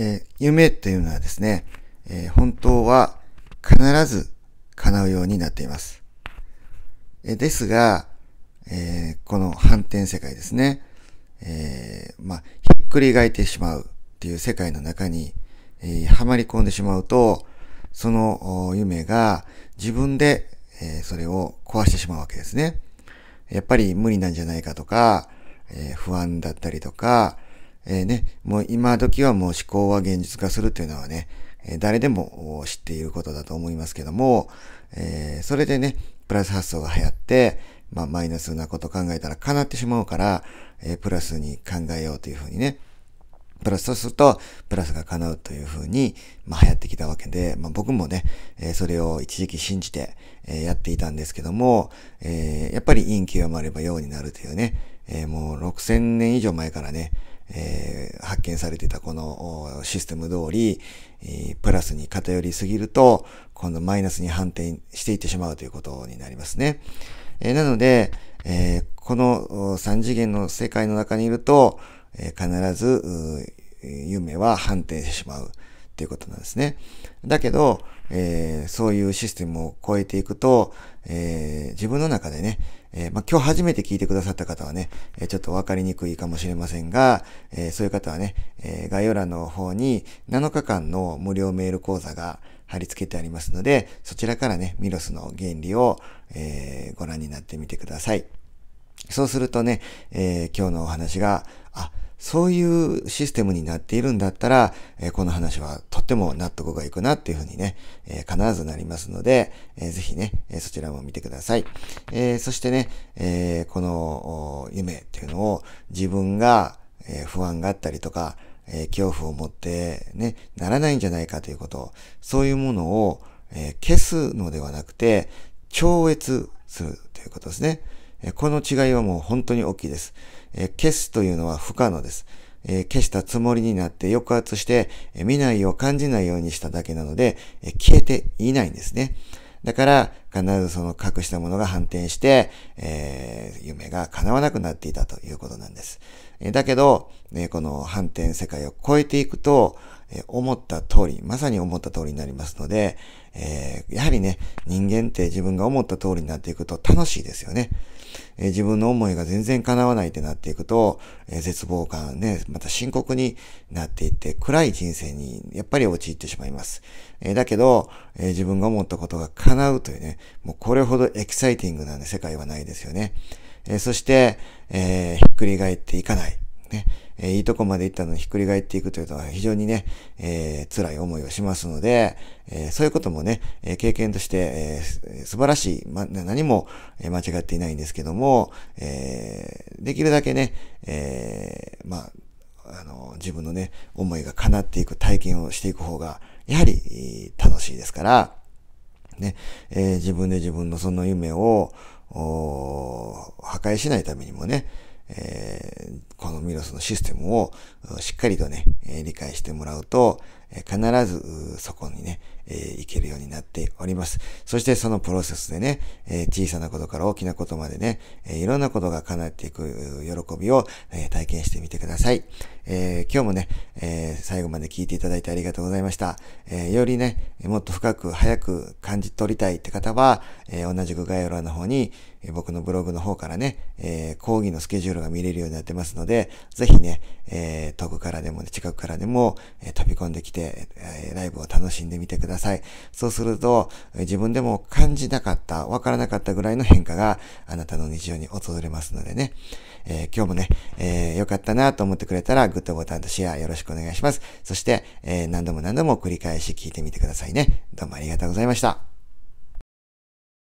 えー、夢というのはですね、えー、本当は必ず叶うようになっています。えー、ですが、えー、この反転世界ですね、えー、まあ、ひっくり返ってしまうっていう世界の中に、えー、はまり込んでしまうと、その夢が自分で、えー、それを壊してしまうわけですね。やっぱり無理なんじゃないかとか、えー、不安だったりとか、えー、ね、もう今時はもう思考は現実化するというのはね、誰でも知っていることだと思いますけども、えー、それでね、プラス発想が流行って、まあ、マイナスなこと考えたら叶ってしまうから、えー、プラスに考えようというふうにね、プラスとすると、プラスが叶うというふうに、まあ、流行ってきたわけで、まあ、僕もね、えー、それを一時期信じて、えー、やっていたんですけども、えー、やっぱり陰気をまれば陽になるというね、えー、もう6000年以上前からね、えー、発見されてたこのシステム通り、えー、プラスに偏りすぎると、今度マイナスに反転していってしまうということになりますね。えー、なので、えこの3次元の世界の中にいると、え必ず夢は反転してしまうということなんですね。だけど、えそういうシステムを超えていくと、え自分の中でね、えー、まあ、今日初めて聞いてくださった方はね、えー、ちょっとわかりにくいかもしれませんが、えー、そういう方はね、え概要欄の方に7日間の無料メール講座が貼り付けてありますので、そちらからね、ミロスの原理を、えご覧になってみてください。そうするとね、え今日のお話が、あ、そういうシステムになっているんだったら、えこの話はっても納得がいくなっていうふうにね、えー、必ずなりますので、えー、ぜひね、えそちらも見てください。えそしてね、えこの夢っていうのを自分が、え不安があったりとか、え恐怖を持ってね、ならないんじゃないかということ、そういうものを、え消すのではなくて、超越するということですね。えこの違いはもう本当に大きいです。え消すというのは不可能です。え消したつもりになって抑圧して、え見ないよう感じないようにしただけなので、え消えていないんですね。だから、必ずその隠したものが反転して、えー、夢が叶わなくなっていたということなんです。えだけど、ね、この反転世界を超えていくと、え思った通り、まさに思った通りになりますので、えー、やはりね、人間って自分が思った通りになっていくと楽しいですよね。えー、自分の思いが全然叶わないってなっていくと、えー、絶望感ね、また深刻になっていって、暗い人生にやっぱり陥ってしまいます。えだけど、え自分が思ったことが叶うというね、もうこれほどエキサイティングな、ね、世界はないですよね。えそして、えひっくり返っていかない。ね、えー、いいとこまで行ったのにひっくり返っていくというのは非常にね、えー、辛い思いをしますので、えー、そういうこともね、え経験として、え素晴らしい、ま、何も間違っていないんですけども、えできるだけね、えまあ、あの、自分のね、思いが叶っていく体験をしていく方が、やはり楽しいですから、ね、え自分で自分のその夢を、破壊しないためにもね、えーこのミロスのシステムをしっかりとね、理解してもらうと、必ずそこにね、行けるようになっております。そしてそのプロセスでね、小さなことから大きなことまでね、いろんなことが叶っていく喜びを体験してみてください。え今日もね、え最後まで聞いていただいてありがとうございました。えよりね、もっと深く早く感じ取りたいって方は、え同じく概要欄の方に、僕のブログの方からね、え講義のスケジュールが見れるようになってますので、で、ぜひね、えー、遠くからでも、ね、近くからでも、えー、飛び込んできて、えー、ライブを楽しんでみてください。そうすると、え自分でも感じなかった、わからなかったぐらいの変化があなたの日常に訪れますのでね。え今日もね、えー、かったなと思ってくれたら、グッドボタンとシェアよろしくお願いします。そして、え何度も何度も繰り返し聞いてみてくださいね。どうもありがとうございました。